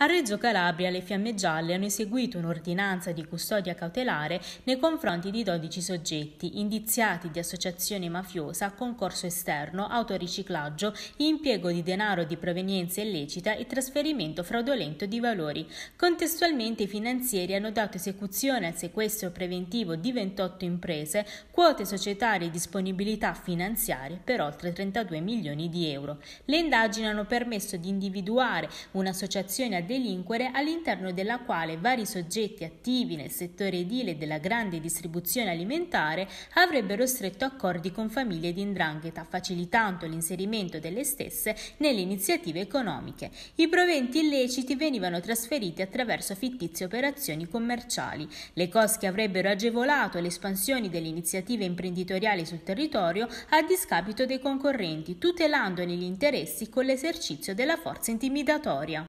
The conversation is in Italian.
A Reggio Calabria le Fiamme Gialle hanno eseguito un'ordinanza di custodia cautelare nei confronti di 12 soggetti indiziati di associazione mafiosa, concorso esterno, autoriciclaggio, impiego di denaro di provenienza illecita e trasferimento fraudolento di valori. Contestualmente i finanzieri hanno dato esecuzione al sequestro preventivo di 28 imprese, quote societarie e disponibilità finanziarie per oltre 32 milioni di euro. Le indagini hanno permesso di individuare un'associazione a delinquere all'interno della quale vari soggetti attivi nel settore edile della grande distribuzione alimentare avrebbero stretto accordi con famiglie di indrangheta, facilitando l'inserimento delle stesse nelle iniziative economiche. I proventi illeciti venivano trasferiti attraverso fittizie operazioni commerciali. Le cosche avrebbero agevolato le espansioni delle iniziative imprenditoriali sul territorio a discapito dei concorrenti, tutelandone gli interessi con l'esercizio della forza intimidatoria.